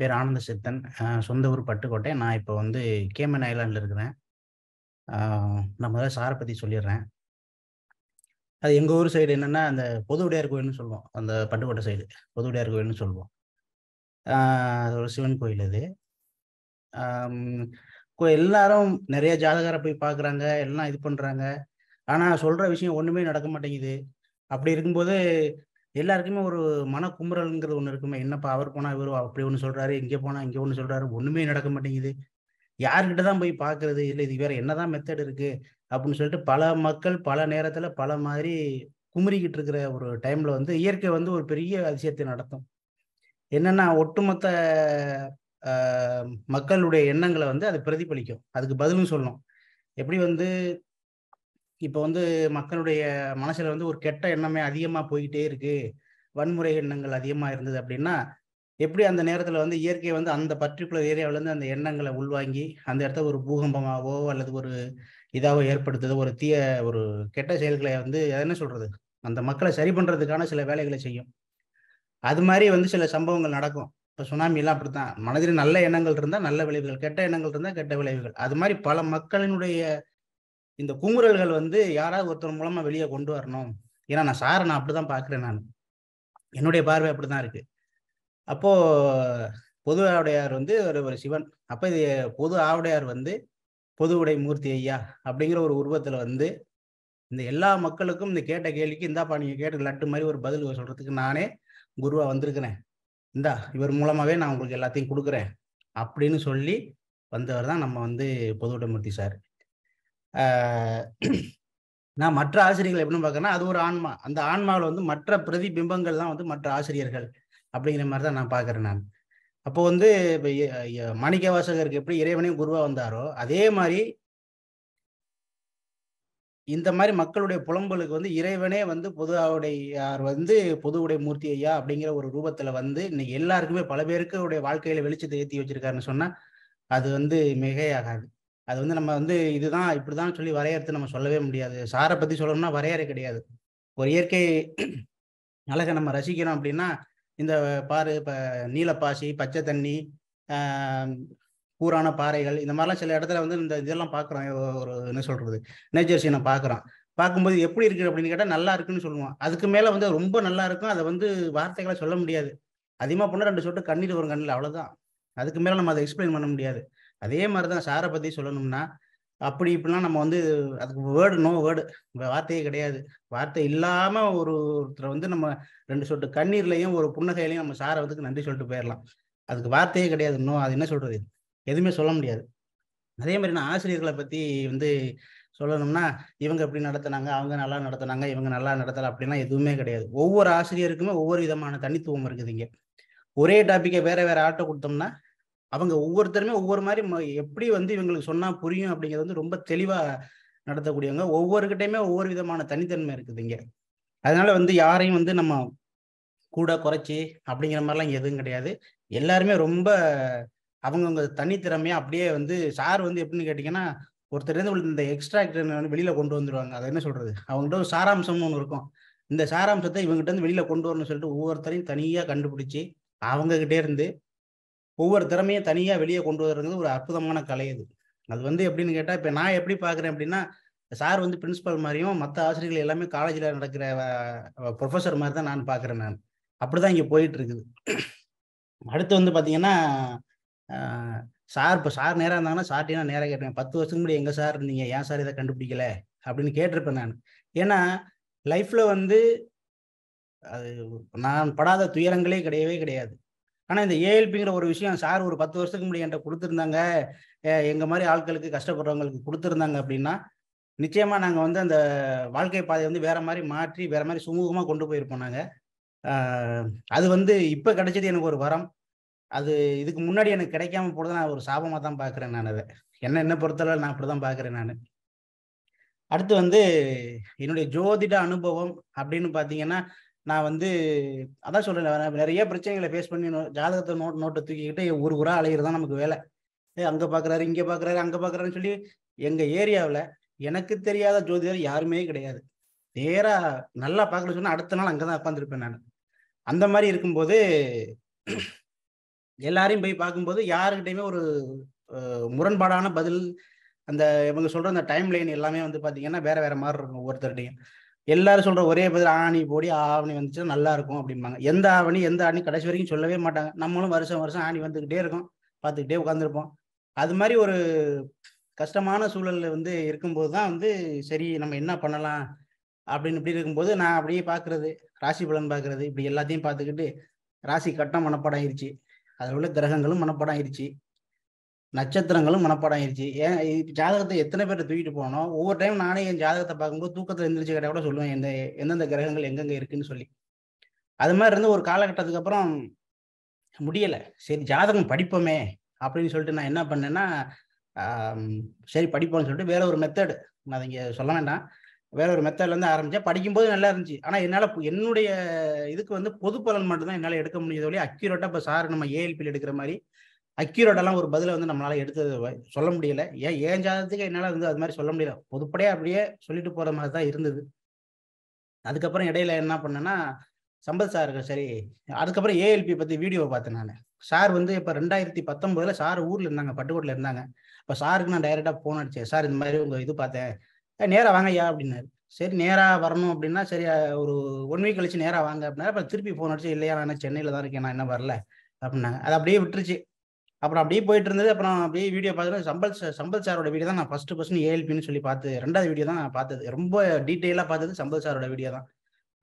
பேர் ஆனந்த சித்தன் சொந்த ஊர் பட்டுக்கோட்டை நான் இப்போ வந்து கேமன் ஐலாண்டில் இருக்கிறேன் நம்ம முதல்ல சாரை பற்றி சொல்லிடுறேன் அது எங்கள் ஊர் சைடு என்னென்னா அந்த பொதுவுடையார் கோயில்னு சொல்லுவோம் அந்த பட்டுக்கோட்டை சைடு பொதுவுடையார் கோயில்னு சொல்லுவோம் அது ஒரு சிவன் கோயில் அது எல்லாரும் நிறைய ஜாதகரை போய் பார்க்குறாங்க எல்லாம் இது பண்ணுறாங்க ஆனால் சொல்கிற விஷயம் ஒன்றுமே நடக்க மாட்டேங்குது அப்படி இருக்கும்போது எல்லாருக்குமே ஒரு மன குமுறல்ங்கிறது ஒன்று இருக்குமே என்னப்பா அவர் போனால் இவர் அப்படி ஒன்று சொல்கிறாரு இங்கே போனால் இங்கே ஒன்று சொல்கிறாரு ஒன்றுமே நடக்க மாட்டேங்குது யார்கிட்ட தான் போய் பார்க்கறது இல்லை இது வேற என்னதான் மெத்தட் இருக்குது அப்படின்னு சொல்லிட்டு பல மக்கள் பல நேரத்தில் பல மாதிரி குமுறிக்கிட்டு இருக்கிற ஒரு டைமில் வந்து இயற்கை வந்து ஒரு பெரிய அதிசயத்தை நடத்தும் என்னென்னா ஒட்டுமொத்த மக்களுடைய எண்ணங்களை வந்து அது பிரதிபலிக்கும் அதுக்கு பதிலும் சொல்லணும் எப்படி வந்து இப்போ வந்து மக்களுடைய மனசுல வந்து ஒரு கெட்ட எண்ணமே அதிகமா போய்கிட்டே இருக்கு வன்முறை எண்ணங்கள் அதிகமா இருந்தது அப்படின்னா எப்படி அந்த நேரத்துல வந்து இயற்கை வந்து அந்த பர்டிகுலர் ஏரியாவிலேருந்து அந்த எண்ணங்களை உள்வாங்கி அந்த இடத்த ஒரு பூகம்பமாவோ அல்லது ஒரு இதாகவோ ஏற்படுத்துதோ ஒரு தீய ஒரு கெட்ட செயல்களை வந்து என்ன சொல்றது அந்த மக்களை சரி பண்றதுக்கான சில வேலைகளை செய்யும் அது மாதிரி வந்து சில சம்பவங்கள் நடக்கும் இப்போ சுனாமிலாம் அப்படித்தான் மனதில் நல்ல எண்ணங்கள் இருந்தால் நல்ல விளைவுகள் கெட்ட எண்ணங்கள் இருந்தால் கெட்ட விளைவுகள் அது மாதிரி பல மக்களினுடைய இந்த குமுறல்கள் வந்து யாராவது ஒருத்தர் மூலமா வெளியே கொண்டு வரணும் ஏன்னா நான் சாரை நான் அப்படிதான் பாக்குறேன் நான் என்னுடைய பார்வை அப்படிதான் இருக்கு அப்போ பொது ஆவுடையார் வந்து ஒரு ஒரு சிவன் அப்ப இது பொது ஆவுடையார் வந்து பொது உடை மூர்த்தி ஐயா அப்படிங்கிற ஒரு உருவத்துல வந்து இந்த எல்லா மக்களுக்கும் இந்த கேட்ட கேள்விக்கு இந்தாப்பா நீங்க கேட்டு லட்டு மாதிரி ஒரு பதில் சொல்றதுக்கு நானே குருவா வந்திருக்கிறேன் இந்தா இவர் மூலமாவே நான் உங்களுக்கு எல்லாத்தையும் கொடுக்குறேன் அப்படின்னு சொல்லி வந்தவர் தான் நம்ம வந்து பொது உடைமூர்த்தி சார் நான் மற்ற ஆசிரியர்கள் எப்படின்னு பார்க்கறேன்னா அது ஒரு ஆன்மா அந்த ஆன்மாவில் வந்து மற்ற பிரதிபிம்பங்கள் தான் வந்து மற்ற ஆசிரியர்கள் அப்படிங்கிற மாதிரி தான் நான் பார்க்குறேன் நான் அப்போ வந்து இப்போ மாணிக்க வாசகருக்கு எப்படி இறைவனையும் குருவாக வந்தாரோ அதே மாதிரி இந்த மாதிரி மக்களுடைய புலம்பலுக்கு வந்து இறைவனே வந்து பொது அவடையார் வந்து பொது உடை மூர்த்தி ஐயா அப்படிங்கிற ஒரு ரூபத்தில் வந்து இன்னைக்கு எல்லாருக்குமே பல பேருக்கு உடைய வாழ்க்கையில வெளிச்சத்தை ஏற்றி வச்சிருக்காருன்னு சொன்னால் அது வந்து மிகையாகாது அது வந்து நம்ம வந்து இதுதான் இப்படிதான் சொல்லி வரையறுத்து நம்ம சொல்லவே முடியாது சாரை பற்றி சொல்லணும்னா வரையறை கிடையாது ஒரு இயற்கை அழகை நம்ம ரசிக்கிறோம் அப்படின்னா இந்த பாரு இப்போ நீலப்பாசி பச்சை தண்ணி கூரான பாறைகள் இந்த மாதிரிலாம் சில இடத்துல வந்து இந்த இதெல்லாம் பார்க்குறோம் ஒரு என்ன சொல்கிறது நேச்சர் சீனை பார்க்குறோம் பார்க்கும்போது எப்படி இருக்குது அப்படின்னு கேட்டால் நல்லா இருக்குன்னு சொல்லுவோம் அதுக்கு மேலே வந்து ரொம்ப நல்லா இருக்கும் அதை வந்து வார்த்தைகளை சொல்ல முடியாது அதிகமாக போனால் ரெண்டு சொட்டு கண்ணீர் வரும் கண்ணில் அவ்வளோதான் அதுக்கு மேலே நம்ம அதை எக்ஸ்பிளைன் பண்ண முடியாது அதே மாதிரி தான் சாரை பற்றி சொல்லணும்னா அப்படி இப்படிலாம் நம்ம வந்து அதுக்கு வேர்டு நோ வேர்டு வார்த்தையே கிடையாது வார்த்தை இல்லாமல் ஒரு ஒருத்தரை வந்து நம்ம ரெண்டு சொட்டு கண்ணீர்லையும் ஒரு புன்னகையிலையும் நம்ம சாரை வந்து நன்றி சொல்லிட்டு போயிடலாம் அதுக்கு வார்த்தையே கிடையாது இன்னும் அது என்ன சொல்கிறது எதுவுமே சொல்ல முடியாது அதே மாதிரி நான் ஆசிரியர்களை பற்றி வந்து சொல்லணும்னா இவங்க எப்படி நடத்தினாங்க அவங்க நல்லா நடத்தினாங்க இவங்க நல்லா நடத்தலை அப்படிலாம் எதுவுமே கிடையாது ஒவ்வொரு ஆசிரியருக்குமே ஒவ்வொரு விதமான தனித்துவம் இருக்குது இங்கே ஒரே டாப்பிக்கை வேற வேற ஆட்டோ கொடுத்தோம்னா அவங்க ஒவ்வொருத்தருமே ஒவ்வொரு மாதிரி எப்படி வந்து இவங்களுக்கு சொன்னா புரியும் அப்படிங்கிறது வந்து ரொம்ப தெளிவா நடத்தக்கூடியவங்க ஒவ்வொருக்கிட்டையுமே ஒவ்வொரு விதமான தனித்தன்மை இருக்குது இங்க அதனால வந்து யாரையும் வந்து நம்ம கூட குறைச்சி அப்படிங்கிற மாதிரிலாம் எதுவும் கிடையாது எல்லாருமே ரொம்ப அவங்கவுங்க தனித்திறமையா அப்படியே வந்து சார் வந்து எப்படின்னு கேட்டீங்கன்னா ஒருத்தர் இருந்து உங்களுக்கு இந்த எக்ஸ்ட்ராக்டர் வந்து வெளியில கொண்டு வந்துருவாங்க அதை என்ன சொல்றது அவங்ககிட்ட ஒரு சாராம்சம்னு ஒன்று இருக்கும் இந்த சாராம்சத்தை இவங்ககிட்ட இருந்து வெளியில கொண்டு வரணும்னு சொல்லிட்டு ஒவ்வொருத்தரையும் தனியா கண்டுபிடிச்சி அவங்ககிட்டே இருந்து ஒவ்வொரு திறமையும் தனியாக வெளியே கொண்டு வரங்கிறது ஒரு அற்புதமான கலை அது அது வந்து எப்படின்னு கேட்டால் இப்போ நான் எப்படி பார்க்குறேன் அப்படின்னா சார் வந்து பிரின்ஸிபல் மாதிரியும் மற்ற ஆசிரியர்கள் எல்லாமே காலேஜில் நடக்கிற ப்ரொஃபஸர் மாதிரி தான் நான் பார்க்குறேன் நான் அப்படி தான் இங்கே போயிட்டு இருக்குது அடுத்து வந்து பார்த்தீங்கன்னா சார் இப்போ சார் நேராக இருந்தாங்கன்னா நான் நேராக கேட்டேன் பத்து வருஷத்துக்கு முன்னாடி எங்கே சார் இருந்தீங்க ஏன் சார் இதை கண்டுபிடிக்கல அப்படின்னு கேட்டிருப்பேன் நான் ஏன்னா லைஃப்பில் வந்து அது நான் படாத துயரங்களே கிடையவே கிடையாது ஆனால் இந்த ஏஎல்பிங்கிற ஒரு விஷயம் சார் ஒரு பத்து வருஷத்துக்கு முன்னாடி என்கிட்ட கொடுத்துருந்தாங்க எங்கள் மாதிரி ஆட்களுக்கு கஷ்டப்படுறவங்களுக்கு கொடுத்துருந்தாங்க அப்படின்னா நிச்சயமாக நாங்கள் வந்து அந்த வாழ்க்கை பாதையை வந்து வேற மாதிரி மாற்றி வேற மாதிரி சுமூகமாக கொண்டு போயிருப்போம் நாங்கள் அது வந்து இப்போ கிடைச்சது எனக்கு ஒரு வரம் அது இதுக்கு முன்னாடி எனக்கு கிடைக்காம போகிறது நான் ஒரு சாபமாக தான் பார்க்குறேன் நான் அதை என்ன என்ன பொறுத்தளவு நான் அப்படி தான் பார்க்குறேன் நான் அடுத்து வந்து என்னுடைய ஜோதிட அனுபவம் அப்படின்னு பார்த்தீங்கன்னா நான் வந்து அதான் சொல்றேன் நிறைய பிரச்சனைகளை ஃபேஸ் பண்ணி ஜாதகத்தை நோட் நோட்டை தூக்கிக்கிட்டு ஒரு ஊரா அலையிறதான் நமக்கு வேலை அங்க பாக்குறாரு இங்க பாக்குறாரு அங்க பாக்குறாருன்னு சொல்லி எங்க ஏரியாவில் எனக்கு தெரியாத ஜோதிடர் யாருமே கிடையாது நேரா நல்லா பார்க்கல சொன்னா அடுத்த நாள் அங்கதான் உட்காந்துருப்பேன் நான் அந்த மாதிரி இருக்கும்போது எல்லாரையும் போய் பார்க்கும்போது யாருக்கிட்டையுமே ஒரு முரண்பாடான பதில் அந்த இவங்க சொல்ற அந்த டைம் லைன் எல்லாமே வந்து பாத்தீங்கன்னா வேற வேற மாதிரி இருக்கும் ஒவ்வொருத்தருடையும் எல்லாரும் சொல்ற ஒரே பதில் ஆணி போடி ஆவணி வந்துச்சுன்னா நல்லா இருக்கும் அப்படிம்பாங்க எந்த ஆவணி எந்த ஆணி கடைசி வரைக்கும் சொல்லவே மாட்டாங்க நம்மளும் வருஷம் வருஷம் ஆணி வந்துகிட்டே இருக்கும் பார்த்துக்கிட்டே உட்காந்துருப்போம் அது மாதிரி ஒரு கஷ்டமான சூழல்ல வந்து இருக்கும்போது தான் வந்து சரி நம்ம என்ன பண்ணலாம் அப்படின்னு இப்படி இருக்கும்போது நான் அப்படியே பார்க்கறது ராசி பலன் பார்க்கறது இப்படி எல்லாத்தையும் பார்த்துக்கிட்டு ராசி கட்டம் மனப்பாடம் ஆயிடுச்சு அதில் உள்ள கிரகங்களும் மனப்பாடம் ஆயிடுச்சு நட்சத்திரங்களும் மனப்பாடம் ஆயிடுச்சு ஏன் ஜாதகத்தை எத்தனை பேர் தூக்கிட்டு போனோம் ஒவ்வொரு டைம் நானே என் ஜாதகத்தை பார்க்கும்போது தூக்கத்தில் எந்திரிச்சு கேட்டால் கூட சொல்லுவேன் எந்த எந்தெந்த கிரகங்கள் எங்கெங்கே இருக்குன்னு சொல்லி அது மாதிரி இருந்து ஒரு காலகட்டத்துக்கு அப்புறம் முடியலை சரி ஜாதகம் படிப்போமே அப்படின்னு சொல்லிட்டு நான் என்ன பண்ணேன்னா சரி படிப்போம்னு சொல்லிட்டு வேற ஒரு மெத்தடு நான் இங்கே சொல்ல வேண்டாம் வேற ஒரு இருந்து ஆரம்பித்தேன் படிக்கும்போது நல்லா இருந்துச்சு ஆனால் என்னால் என்னுடைய இதுக்கு வந்து பொது பலன் மட்டும்தான் என்னால் எடுக்க முடியாத ஒழிய அக்யூரேட்டாக இப்போ சார் நம்ம ஏஎல்பியில் எடுக்கிற மாதிரி அக்யூரேட்டெல்லாம் ஒரு பதிலை வந்து நம்மளால எடுத்தது சொல்ல முடியல ஏன் ஏன் ஜாதகத்துக்கு என்னால் வந்து அது மாதிரி சொல்ல முடியல பொதுப்படையாக அப்படியே சொல்லிட்டு போகிற மாதிரி தான் இருந்தது அதுக்கப்புறம் இடையில என்ன பண்ணேன்னா சம்பத் சார் சரி அதுக்கப்புறம் ஏஎல்பி பற்றி வீடியோ பார்த்தேன் நான் சார் வந்து இப்போ ரெண்டாயிரத்தி பத்தொம்போதில் சார் ஊரில் இருந்தாங்க பட்டுக்கோட்டில் இருந்தாங்க இப்போ சாருக்கு நான் டைரெக்டாக ஃபோன் அடிச்சேன் சார் இந்த மாதிரி உங்கள் இது பார்த்தேன் நேராக வாங்க ஐயா அப்படின்னாரு சரி நேராக வரணும் அப்படின்னா சரி ஒரு ஒன் வீக் கழிச்சு நேராக வாங்க அப்படின்னா அப்புறம் திருப்பி ஃபோன் அடிச்சு இல்லையா நான் சென்னையில் தான் இருக்கேன் நான் என்ன வரல அப்படின்னாங்க அது அப்படியே விட்டுருச்சு அப்புறம் அப்படியே போயிட்டு இருந்தது அப்புறம் அப்படியே வீடியோ பார்த்தது சம்பல் சம்பல் சாரோட வீடியோ தான் நான் ஃபர்ஸ்ட் ஃபர்ஸ்ட் ஏஎல்பின்னு சொல்லி பார்த்து ரெண்டாவது வீடியோ தான் நான் பார்த்தது ரொம்ப டீட்டெயிலாக பார்த்தது சம்பல் சாரோட வீடியோ தான்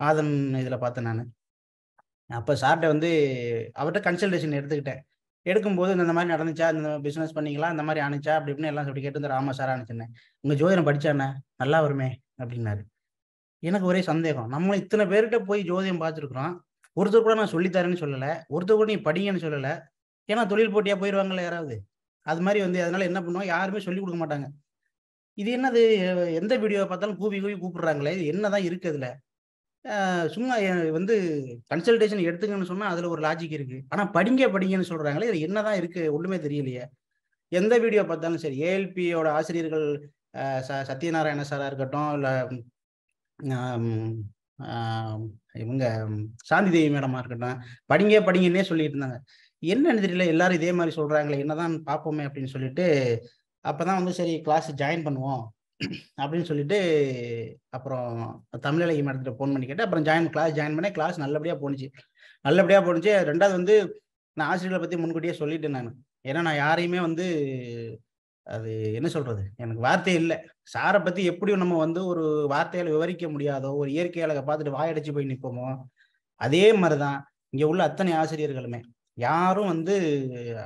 ஆதன் இதில் பார்த்தேன் நான் அப்போ சார்ட்ட வந்து அவர்கிட்ட கன்சல்டேஷன் எடுத்துக்கிட்டேன் எடுக்கும்போது இந்த மாதிரி நடந்துச்சா இந்த பிஸ்னஸ் பண்ணிக்கலாம் இந்த மாதிரி ஆனிச்சா அப்படி இப்படின்னு எல்லாம் சொல்லி கேட்டு ஆமாம் சார் ஆணிச்சிருந்தேன் உங்கள் ஜோதிடம் படித்தானே நல்லா வருமே அப்படின்னாரு எனக்கு ஒரே சந்தேகம் நம்மளும் இத்தனை பேர்கிட்ட போய் ஜோதியம் பார்த்துருக்குறோம் ஒருத்தர் கூட நான் சொல்லித்தரேன்னு சொல்லலை ஒருத்தர் கூட நீ படிங்கன்னு சொல்லலை ஏன்னா தொழில் போட்டியாக போயிடுவாங்கல்ல யாராவது அது மாதிரி வந்து அதனால என்ன பண்ணுவோம் யாருமே சொல்லிக் கொடுக்க மாட்டாங்க இது என்னது எந்த வீடியோவை பார்த்தாலும் கூவி கூவி கூப்பிடுறாங்களே இது என்னதான் இருக்கு அதுல சும்மா வந்து கன்சல்டேஷன் எடுத்துங்கன்னு சொன்னா அதுல ஒரு லாஜிக் இருக்கு ஆனா படிங்க படிங்கன்னு சொல்றாங்களே இது என்னதான் இருக்கு ஒண்ணுமே தெரியலையே எந்த வீடியோ பார்த்தாலும் சரி ஏஎல்பியோட ஆசிரியர்கள் சத்யநாராயண சாரா இருக்கட்டும் இல்லை இவங்க சாந்தி தேவி மேடமா இருக்கட்டும் படிங்க படிங்கன்னே சொல்லிட்டு இருந்தாங்க என்னன்னு தெரியல எல்லாரும் இதே மாதிரி சொல்றாங்களே என்னதான் பார்ப்போமே அப்படின்னு சொல்லிட்டு அப்பதான் வந்து சரி கிளாஸ் ஜாயின் பண்ணுவோம் அப்படின்னு சொல்லிட்டு அப்புறம் தமிழக மேடத்துல ஃபோன் பண்ணி கேட்டு அப்புறம் ஜாயின் கிளாஸ் ஜாயின் பண்ணேன் கிளாஸ் நல்லபடியாக போணுச்சு நல்லபடியாக போணுச்சு ரெண்டாவது வந்து நான் ஆசிரியர்களை பற்றி முன்கூட்டியே சொல்லிட்டேன் நான் ஏன்னா நான் யாரையுமே வந்து அது என்ன சொல்றது எனக்கு வார்த்தை இல்லை சாரை பத்தி எப்படியும் நம்ம வந்து ஒரு வார்த்தையால விவரிக்க முடியாதோ ஒரு இயற்கை அழகை பார்த்துட்டு வாயடைச்சு போய் நிற்போமோ அதே மாதிரிதான் இங்க உள்ள அத்தனை ஆசிரியர்களுமே யாரும் வந்து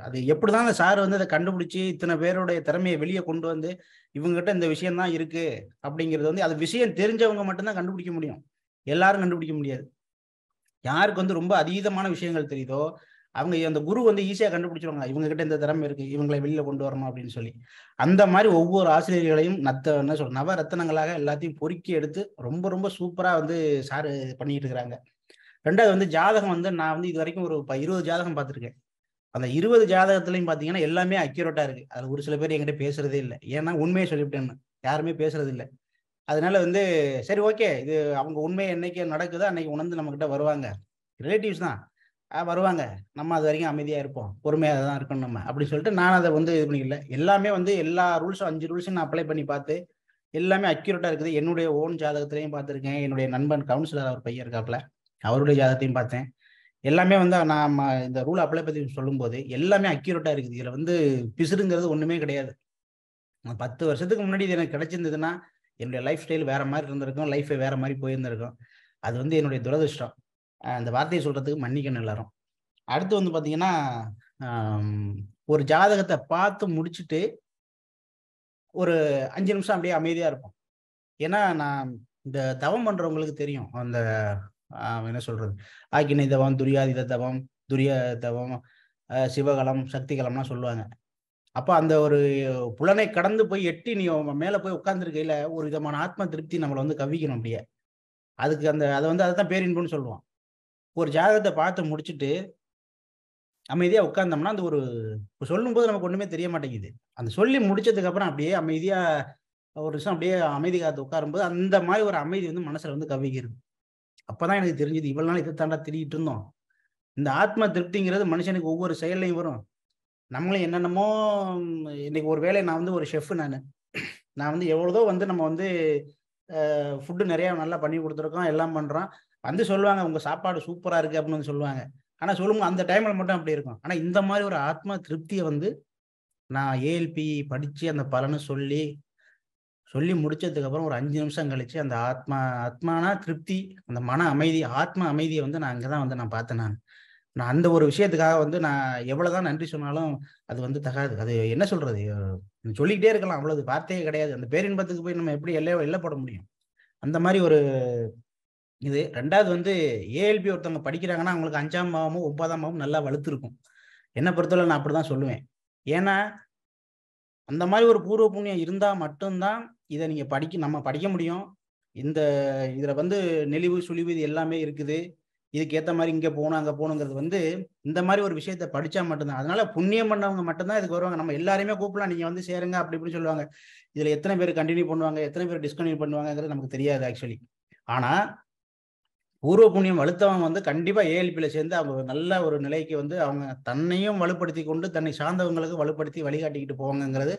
அது எப்படிதான் அந்த சார் வந்து அதை கண்டுபிடிச்சி இத்தனை பேருடைய திறமையை வெளியே கொண்டு வந்து இவங்ககிட்ட இந்த விஷயம் தான் இருக்கு அப்படிங்கிறது வந்து அது விஷயம் தெரிஞ்சவங்க மட்டும்தான் கண்டுபிடிக்க முடியும் எல்லாரும் கண்டுபிடிக்க முடியாது யாருக்கு வந்து ரொம்ப அதீதமான விஷயங்கள் தெரியுதோ அவங்க அந்த குரு வந்து ஈஸியாக கண்டுபிடிச்சிருவாங்க இவங்க கிட்ட இந்த திறமை இருக்கு இவங்களை வெளியில கொண்டு வரணும் அப்படின்னு சொல்லி அந்த மாதிரி ஒவ்வொரு ஆசிரியர்களையும் நத்த என்ன சொல்ற நவரத்னங்களாக எல்லாத்தையும் பொறுக்கி எடுத்து ரொம்ப ரொம்ப சூப்பரா வந்து சாரு பண்ணிட்டு இருக்கிறாங்க ரெண்டாவது வந்து ஜாதகம் வந்து நான் வந்து இது வரைக்கும் ஒரு இருபது ஜாதகம் பார்த்துருக்கேன் அந்த இருபது ஜாதகத்துலையும் பார்த்தீங்கன்னா எல்லாமே அக்யூரேட்டாக இருக்குது அதில் ஒரு சில பேர் என்கிட்ட பேசுறதே இல்லை ஏன்னா உண்மையை சொல்லிவிட்டேன்னு யாருமே பேசுறது இல்லை அதனால வந்து சரி ஓகே இது அவங்க உண்மை என்னைக்கு நடக்குதோ அன்னைக்கு உணர்ந்து நம்மக்கிட்ட வருவாங்க ரிலேட்டிவ்ஸ் தான் வருவாங்க நம்ம அது வரைக்கும் அமைதியாக இருப்போம் பொறுமையாக தான் இருக்கணும் நம்ம அப்படின்னு சொல்லிட்டு நான் அதை வந்து இது பண்ணிக்கல எல்லாமே வந்து எல்லா ரூல்ஸும் அஞ்சு ரூல்ஸும் நான் அப்ளை பண்ணி பார்த்து எல்லாமே அக்யூரேட்டாக இருக்குது என்னுடைய ஓன் ஜாதகத்திலையும் பார்த்துருக்கேன் என்னுடைய நண்பன் கவுன்சிலர் அவர் பையன் இருக்காப்புல அவருடைய ஜாதகத்தையும் பார்த்தேன் எல்லாமே வந்து நான் இந்த ரூல் அப்ளை பற்றி சொல்லும்போது எல்லாமே அக்யூரேட்டாக இருக்குது இதில் வந்து பிசுறுங்கிறது ஒன்றுமே கிடையாது பத்து வருஷத்துக்கு முன்னாடி இது எனக்கு கிடைச்சிருந்ததுன்னா என்னுடைய லைஃப் ஸ்டைல் வேறு மாதிரி இருந்திருக்கும் லைஃபே வேற மாதிரி போயிருந்திருக்கும் அது வந்து என்னுடைய துரதிருஷ்டம் அந்த வார்த்தையை சொல்கிறதுக்கு மன்னிக்கணும் எல்லாரும் அடுத்து வந்து பார்த்தீங்கன்னா ஒரு ஜாதகத்தை பார்த்து முடிச்சுட்டு ஒரு அஞ்சு நிமிஷம் அப்படியே அமைதியாக இருப்போம் ஏன்னா நான் இந்த தவம் பண்ணுறவங்களுக்கு தெரியும் அந்த என்ன சொல்றது ஆக்கினை தவம் துரியாதித தவம் துரிய தவம் சிவகலம் சக்திகலம்லாம் சொல்லுவாங்க அப்போ அந்த ஒரு புலனை கடந்து போய் எட்டி நீ மேலே போய் உட்காந்துருக்கையில ஒரு விதமான ஆத்ம திருப்தி நம்மளை வந்து கவிக்கணும் அப்படியே அதுக்கு அந்த அதை வந்து அதை தான் பேரின்புன்னு சொல்லுவோம் ஒரு ஜாதகத்தை பார்த்து முடிச்சுட்டு அமைதியாக உட்கார்ந்தோம்னா அந்த ஒரு சொல்லும்போது நமக்கு ஒன்றுமே தெரிய மாட்டேங்குது அந்த சொல்லி முடிச்சதுக்கப்புறம் அப்படியே அமைதியாக ஒரு விஷயம் அப்படியே அமைதி காத்து உட்காரும்போது அந்த மாதிரி ஒரு அமைதி வந்து மனசில் வந்து கவிக்கிறது அப்பதான் எனக்கு தெரிஞ்சது இவ்வளவு நாள் இதை தாண்டா திரிகிட்டு இருந்தோம் இந்த ஆத்ம திருப்திங்கிறது மனுஷனுக்கு ஒவ்வொரு செயல்லையும் வரும் நம்மளும் என்னென்னமோ இன்னைக்கு ஒரு வேலை நான் வந்து ஒரு ஷெஃப் நான் நான் வந்து எவ்வளோதோ வந்து நம்ம வந்து ஃபுட்டு நிறையா நல்லா பண்ணி கொடுத்துருக்கோம் எல்லாம் பண்ணுறோம் வந்து சொல்லுவாங்க உங்கள் சாப்பாடு சூப்பராக இருக்குது அப்படின்னு வந்து சொல்லுவாங்க ஆனால் சொல்லும்போது அந்த டைமில் மட்டும் அப்படி இருக்கும் ஆனால் இந்த மாதிரி ஒரு ஆத்ம திருப்தியை வந்து நான் ஏஎல்பி படித்து அந்த பலனை சொல்லி சொல்லி முடிச்சதுக்கப்புறம் ஒரு அஞ்சு நிமிஷம் கழிச்சு அந்த ஆத்மா ஆத்மானா திருப்தி அந்த மன அமைதி ஆத்மா அமைதியை வந்து நான் அங்கதான் தான் வந்து நான் பார்த்தேன் நான் நான் அந்த ஒரு விஷயத்துக்காக வந்து நான் எவ்வளவுதான் நன்றி சொன்னாலும் அது வந்து தகாது அது என்ன சொல்றது சொல்லிக்கிட்டே இருக்கலாம் அவ்வளவு பார்த்தே கிடையாது அந்த பேரின்பத்துக்கு போய் நம்ம எப்படி எல்லையோ எல்லை போட முடியும் அந்த மாதிரி ஒரு இது ரெண்டாவது வந்து ஏஎல்பி ஒருத்தவங்க படிக்கிறாங்கன்னா அவங்களுக்கு அஞ்சாம் பாவமும் ஒன்பதாம் பாவமும் நல்லா வலுத்துருக்கும் என்னை பொறுத்தவரை நான் அப்படிதான் சொல்லுவேன் ஏன்னா அந்த மாதிரி ஒரு பூர்வ புண்ணியம் இருந்தால் மட்டும்தான் இதை நீங்கள் படிக்க நம்ம படிக்க முடியும் இந்த இதில் வந்து நெளிவு சுழிவு இது எல்லாமே இருக்குது இதுக்கு ஏற்ற மாதிரி இங்கே போகணும் அங்கே போகணுங்கிறது வந்து இந்த மாதிரி ஒரு விஷயத்த படித்தா மட்டும்தான் அதனால புண்ணியம் பண்ணவங்க மட்டும்தான் இதுக்கு வருவாங்க நம்ம எல்லாருமே கூப்பிடலாம் நீங்கள் வந்து சேருங்க அப்படி இப்படின்னு சொல்லுவாங்க இதில் எத்தனை பேர் கண்டினியூ பண்ணுவாங்க எத்தனை பேர் டிஸ்கண்டினியூ பண்ணுவாங்கிறது நமக்கு தெரியாது ஆக்சுவலி ஆனால் பூர்வ புண்ணியம் வலுத்தவங்க வந்து கண்டிப்பாக ஏஎல்பியில் சேர்ந்து அவங்க நல்ல ஒரு நிலைக்கு வந்து அவங்க தன்னையும் வலுப்படுத்தி கொண்டு தன்னை சார்ந்தவங்களுக்கு வலுப்படுத்தி வழிகாட்டிக்கிட்டு போவாங்கங்கிறது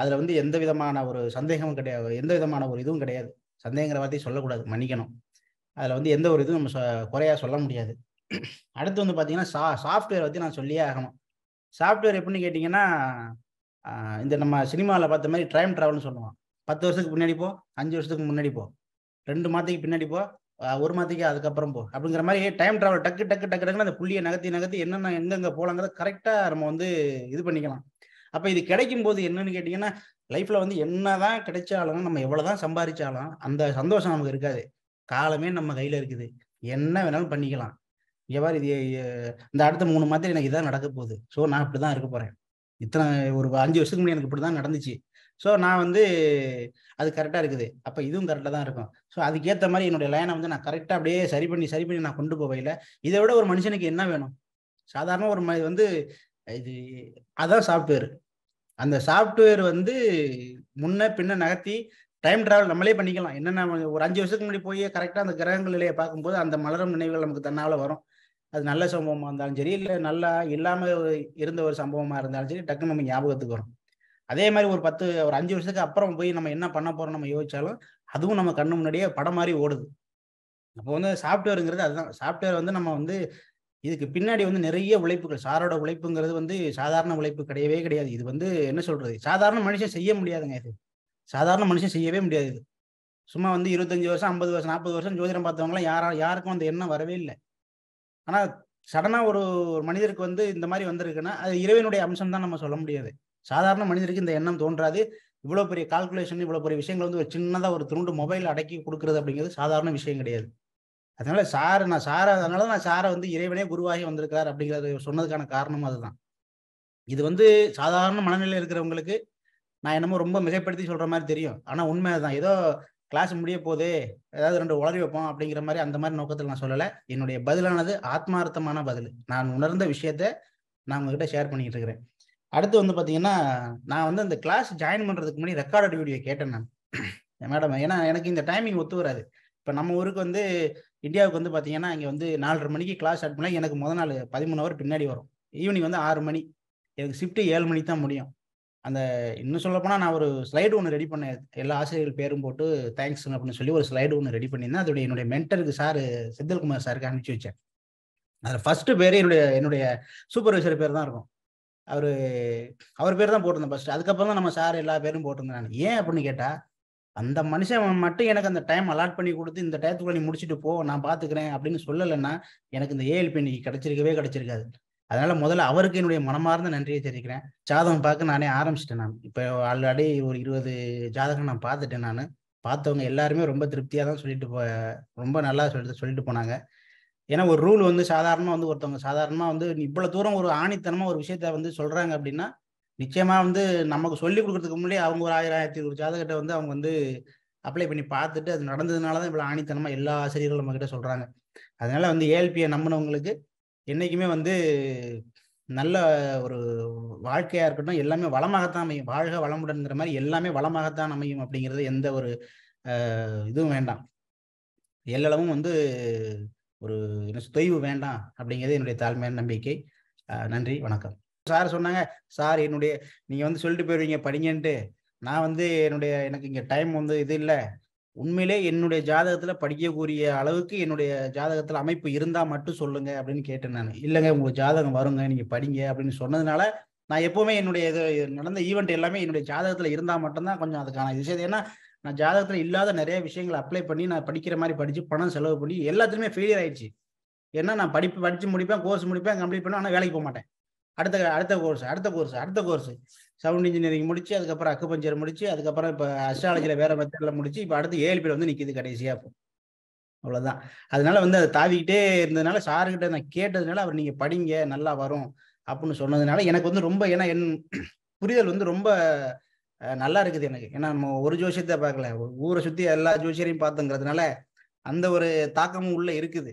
அதில் வந்து எந்த விதமான ஒரு சந்தேகமும் கிடையாது எந்த விதமான ஒரு இதுவும் கிடையாது சந்தேகங்கிற வார்த்தையும் சொல்லக்கூடாது மன்னிக்கணும் அதில் வந்து எந்த ஒரு இதுவும் நம்ம குறையாக சொல்ல முடியாது அடுத்து வந்து பார்த்தீங்கன்னா சா சாஃப்ட்வேர் பற்றி நான் சொல்லியே ஆகணும் சாஃப்ட்வேர் எப்படின்னு கேட்டிங்கன்னா இந்த நம்ம சினிமாவில் பார்த்த மாதிரி டைம் ட்ராவல்னு சொல்லுவான் பத்து வருஷத்துக்கு பின்னாடி போ அஞ்சு வருஷத்துக்கு முன்னாடி போ ரெண்டு மாதத்துக்கு பின்னாடி போ ஒரு மாதத்துக்கு அதுக்கப்புறம் போ அப்படிங்கிற மாதிரி டைம் ட்ராவல் டக்கு டக்கு டக்கு டக்குன்னு அந்த புள்ளியை நகர்த்தி நகர்த்தி என்னென்ன எங்கெங்கே போகலாங்கிறத கரெக்டாக நம்ம வந்து இது பண்ணிக்கலாம் அப்ப இது கிடைக்கும் போது என்னன்னு கேட்டீங்கன்னா லைஃப்ல வந்து என்னதான் கிடைச்சாலும் நம்ம எவ்வளவுதான் சம்பாதிச்சாலும் அந்த சந்தோஷம் நமக்கு இருக்காது காலமே நம்ம கையில இருக்குது என்ன வேணாலும் பண்ணிக்கலாம் எவ்வாறு இது இந்த அடுத்த மூணு மாதிரி எனக்கு இதான் நடக்க போகுது ஸோ நான் இப்படிதான் இருக்க போறேன் இத்தனை ஒரு அஞ்சு வருஷத்துக்கு முன்னாடி எனக்கு இப்படிதான் நடந்துச்சு ஸோ நான் வந்து அது கரெக்டாக இருக்குது அப்போ இதுவும் கரெக்டாக தான் இருக்கும் ஸோ அதுக்கேற்ற மாதிரி என்னுடைய லைனை வந்து நான் கரெக்டாக அப்படியே சரி பண்ணி சரி பண்ணி நான் கொண்டு போவையில் இதை விட ஒரு மனுஷனுக்கு என்ன வேணும் சாதாரண ஒரு வந்து இது அதான் சாஃப்ட்வேர் அந்த சாஃப்ட்வேர் வந்து முன்ன பின்ன நகர்த்தி டைம் டிராவல் நம்மளே பண்ணிக்கலாம் என்னென்ன ஒரு அஞ்சு வருஷத்துக்கு முன்னாடி போய் கரெக்டாக அந்த கிரகங்கள் நிலையை பார்க்கும்போது அந்த மலரும் நினைவுகள் நமக்கு தன்னால் வரும் அது நல்ல சம்பவமாக இருந்தாலும் சரி இல்லை நல்லா இல்லாமல் இருந்த ஒரு சம்பவமாக இருந்தாலும் சரி டக்குன்னு நம்ம ஞாபகத்துக்கு வரும் அதே மாதிரி ஒரு பத்து ஒரு அஞ்சு வருஷத்துக்கு அப்புறம் போய் நம்ம என்ன பண்ண போகிறோம் நம்ம யோசிச்சாலும் அதுவும் நம்ம கண்ணு முன்னாடியே படம் மாதிரி ஓடுது அப்போ வந்து சாஃப்ட்வேருங்கிறது அதுதான் சாஃப்ட்வேர் வந்து நம்ம வந்து இதுக்கு பின்னாடி வந்து நிறைய உழைப்புகள் சாரோட உழைப்புங்கிறது வந்து சாதாரண உழைப்பு கிடையவே கிடையாது இது வந்து என்ன சொல்றது சாதாரண மனுஷன் செய்ய முடியாதுங்க இது சாதாரண மனுஷன் செய்யவே முடியாது இது சும்மா வந்து இருபத்தஞ்சு வருஷம் ஐம்பது வருஷம் நாற்பது வருஷம் ஜோதிடம் பார்த்தவங்களாம் யாரா யாருக்கும் அந்த எண்ணம் வரவே இல்லை ஆனால் சடனாக ஒரு மனிதருக்கு வந்து இந்த மாதிரி வந்திருக்குன்னா அது இறைவனுடைய அம்சம் தான் நம்ம சொல்ல முடியாது சாதாரண மனிதருக்கு இந்த எண்ணம் தோன்றாது இவ்வளோ பெரிய கால்குலேஷன் இவ்வளோ பெரிய விஷயங்கள் வந்து ஒரு சின்னதாக ஒரு துண்டு மொபைல் அடக்கி கொடுக்குறது அப்படிங்கிறது சாதாரண விஷயம் கிடையாது அதனால சார் நான் சாரா அதனால நான் சாரை வந்து இறைவனே குருவாகி வந்திருக்கிறார் அப்படிங்கிறத சொன்னதுக்கான காரணம் அதுதான் இது வந்து சாதாரண மனநிலையில் இருக்கிறவங்களுக்கு நான் என்னமோ ரொம்ப மிகைப்படுத்தி சொல்ற மாதிரி தெரியும் ஆனா உண்மை தான் ஏதோ கிளாஸ் முடிய போதே ஏதாவது ரெண்டு உளறி வைப்போம் அப்படிங்கிற மாதிரி அந்த மாதிரி நோக்கத்தில் நான் சொல்லலை என்னுடைய பதிலானது ஆத்மார்த்தமான பதில் நான் உணர்ந்த விஷயத்த நான் உங்ககிட்ட ஷேர் பண்ணிட்டு இருக்கிறேன் அடுத்து வந்து பார்த்தீங்கன்னா நான் வந்து அந்த கிளாஸ் ஜாயின் பண்ணுறதுக்கு முன்னாடி ரெக்கார்டட் வீடியோ கேட்டேன் நான் மேடம் ஏன்னா எனக்கு இந்த டைமிங் ஒத்து வராது இப்போ நம்ம ஊருக்கு வந்து இந்தியாவுக்கு வந்து பார்த்தீங்கன்னா இங்கே வந்து நாலரை மணிக்கு கிளாஸ் ஸ்டார்ட் பண்ணால் எனக்கு முதல் நாள் பதிமூணு ஹவர் பின்னாடி வரும் ஈவினிங் வந்து ஆறு மணி எனக்கு ஷிஃப்ட்டு ஏழு மணிக்கு தான் முடியும் அந்த இன்னும் சொல்லப்போனால் நான் ஒரு ஸ்லைடு ஒன்று ரெடி பண்ணேன் எல்லா ஆசிரியர்கள் பேரும் போட்டு தேங்க்ஸ் அப்படின்னு சொல்லி ஒரு ஸ்லைடு ஒன்று ரெடி பண்ணியிருந்தேன் அதோடைய என்னுடைய மென்டருக்கு சார் செந்தில்குமார் சாருக்கு அனுப்பிச்சி வச்சேன் அதில் ஃபஸ்ட்டு பேர் என்னுடைய என்னுடைய சூப்பர்வைசர் பேர் தான் இருக்கும் அவர் அவர் பேர் தான் போட்டிருந்தேன் ஃபஸ்ட்டு அதுக்கப்புறம் தான் நம்ம சார் எல்லா பேரும் போட்டிருந்தேன் நான் ஏன் அப்படின்னு கேட்டால் அந்த மனுஷன் மட்டும் எனக்கு அந்த டைம் அலாட் பண்ணி கொடுத்து இந்த டயத்துக்குள்ள நீ முடிச்சுட்டு போ நான் பாத்துக்கிறேன் அப்படின்னு சொல்லலைன்னா எனக்கு இந்த ஏஎல்பி இன்னைக்கு கிடைச்சிருக்கவே கிடைச்சிருக்காது அதனால முதல்ல அவருக்கு என்னுடைய மனமார்ந்த நன்றியை தெரிவிக்கிறேன் ஜாதகம் பார்க்க நானே ஆரம்பிச்சிட்டேன் நான் இப்போ ஆல்ரெடி ஒரு இருபது ஜாதகம் நான் பார்த்துட்டேன் நான் பார்த்தவங்க எல்லாருமே ரொம்ப திருப்தியாக தான் சொல்லிட்டு போ ரொம்ப நல்லா சொல்லி சொல்லிட்டு போனாங்க ஏன்னா ஒரு ரூல் வந்து சாதாரணமாக வந்து ஒருத்தவங்க சாதாரணமாக வந்து இவ்வளோ தூரம் ஒரு ஆணித்தனமாக ஒரு விஷயத்த வந்து சொல்கிறாங்க அப்படின்னா நிச்சயமா வந்து நமக்கு சொல்லி கொடுக்கறதுக்கு முன்னாடி அவங்க ஒரு ஆயிரம் ஆயிரத்தி ஒரு ஜாதகத்தை வந்து அவங்க வந்து அப்ளை பண்ணி பார்த்துட்டு அது நடந்ததுனாலதான் தான் இவ்வளோ ஆணித்தனமாக எல்லா ஆசிரியர்களும் நம்மக்கிட்ட சொல்கிறாங்க அதனால வந்து ஏஎல்பியை நம்பினவங்களுக்கு என்னைக்குமே வந்து நல்ல ஒரு வாழ்க்கையாக இருக்கட்டும் எல்லாமே வளமாகத்தான் அமையும் வாழ்க வளமுடன்ங்கிற மாதிரி எல்லாமே வளமாகத்தான் அமையும் அப்படிங்கிறது எந்த ஒரு இதுவும் வேண்டாம் எல்லளவும் வந்து ஒரு தொய்வு வேண்டாம் அப்படிங்கிறது என்னுடைய தாழ்மையான நம்பிக்கை நன்றி வணக்கம் சார் சொன்னாங்க சார் என்னுடைய நீங்க வந்து சொல்லிட்டு போயிருவீங்க படிங்கன்ட்டு நான் வந்து என்னுடைய எனக்கு இங்க டைம் வந்து இது இல்லை உண்மையிலே என்னுடைய ஜாதகத்துல படிக்கக்கூடிய அளவுக்கு என்னுடைய ஜாதகத்துல அமைப்பு இருந்தா மட்டும் சொல்லுங்க அப்படின்னு கேட்டேன் நான் இல்லைங்க உங்க ஜாதகம் வருங்க நீங்க படிங்க அப்படின்னு சொன்னதுனால நான் எப்பவுமே என்னுடைய இது நடந்த ஈவெண்ட் எல்லாமே என்னுடைய ஜாதகத்துல இருந்தா மட்டும்தான் கொஞ்சம் அதுக்கான விஷயம் ஏன்னா நான் ஜாதகத்துல இல்லாத நிறைய விஷயங்களை அப்ளை பண்ணி நான் படிக்கிற மாதிரி படிச்சு பணம் செலவு பண்ணி எல்லாத்துலயுமே ஃபெயிலியர் ஆயிடுச்சு ஏன்னா நான் படிப்பு படிச்சு முடிப்பேன் கோர்ஸ் முடிப்பேன் கம்ப்ளீட் பண்ணுவேன் ஆனால் வேலைக்கு போக மாட்டேன் அடுத்த அடுத்த கோர்ஸ் அடுத்த கோர்ஸ் அடுத்த கோர்ஸ் சவுண்ட் இன்ஜினியரிங் முடிச்சு அதுக்கப்புறம் அக்குபஞ்சர் முடிச்சு அதுக்கப்புறம் இப்போ அஸ்ட்ராலஜியில் வேற மெத்தடில் முடிச்சு இப்போ அடுத்து ஏழு வந்து நிற்கிது கடைசியாக அவ்வளோதான் அதனால வந்து அதை தாவிக்கிட்டே இருந்ததுனால சாருக்கிட்ட நான் கேட்டதுனால அவர் நீங்கள் படிங்க நல்லா வரும் அப்படின்னு சொன்னதுனால எனக்கு வந்து ரொம்ப ஏன்னா என் புரிதல் வந்து ரொம்ப நல்லா இருக்குது எனக்கு ஏன்னா நம்ம ஒரு ஜோசியத்தை பார்க்கல ஊரை சுற்றி எல்லா ஜோசியரையும் பார்த்துங்கிறதுனால அந்த ஒரு தாக்கமும் உள்ள இருக்குது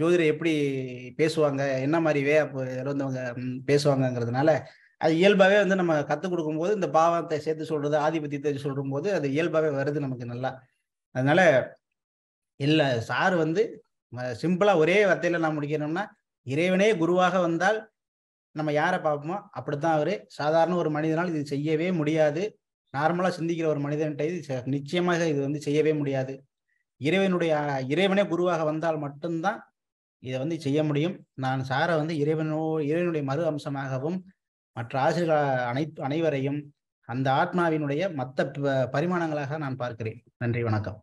ஜோதிடர் எப்படி பேசுவாங்க என்ன மாதிரி வே இருந்தவங்க பேசுவாங்கங்கிறதுனால அது இயல்பாகவே வந்து நம்ம கற்றுக் கொடுக்கும்போது இந்த பாவத்தை சேர்த்து சொல்கிறது ஆதிபத்தியத்தை சொல்லும் போது அது இயல்பாகவே வருது நமக்கு நல்லா அதனால இல்லை சார் வந்து சிம்பிளாக ஒரே வார்த்தையில் நான் முடிக்கணும்னா இறைவனே குருவாக வந்தால் நம்ம யாரை பார்ப்போமோ அப்படித்தான் அவர் சாதாரண ஒரு மனிதனால் இது செய்யவே முடியாது நார்மலாக சிந்திக்கிற ஒரு மனிதன்கிட்ட இது நிச்சயமாக இது வந்து செய்யவே முடியாது இறைவனுடைய இறைவனே குருவாக வந்தால் மட்டும்தான் இதை வந்து செய்ய முடியும் நான் சாரை வந்து இறைவனோ இறைவனுடைய மறு அம்சமாகவும் மற்ற ஆசிரியர்கள் அனைத்து அனைவரையும் அந்த ஆத்மாவினுடைய மற்ற பரிமாணங்களாக நான் பார்க்கிறேன் நன்றி வணக்கம்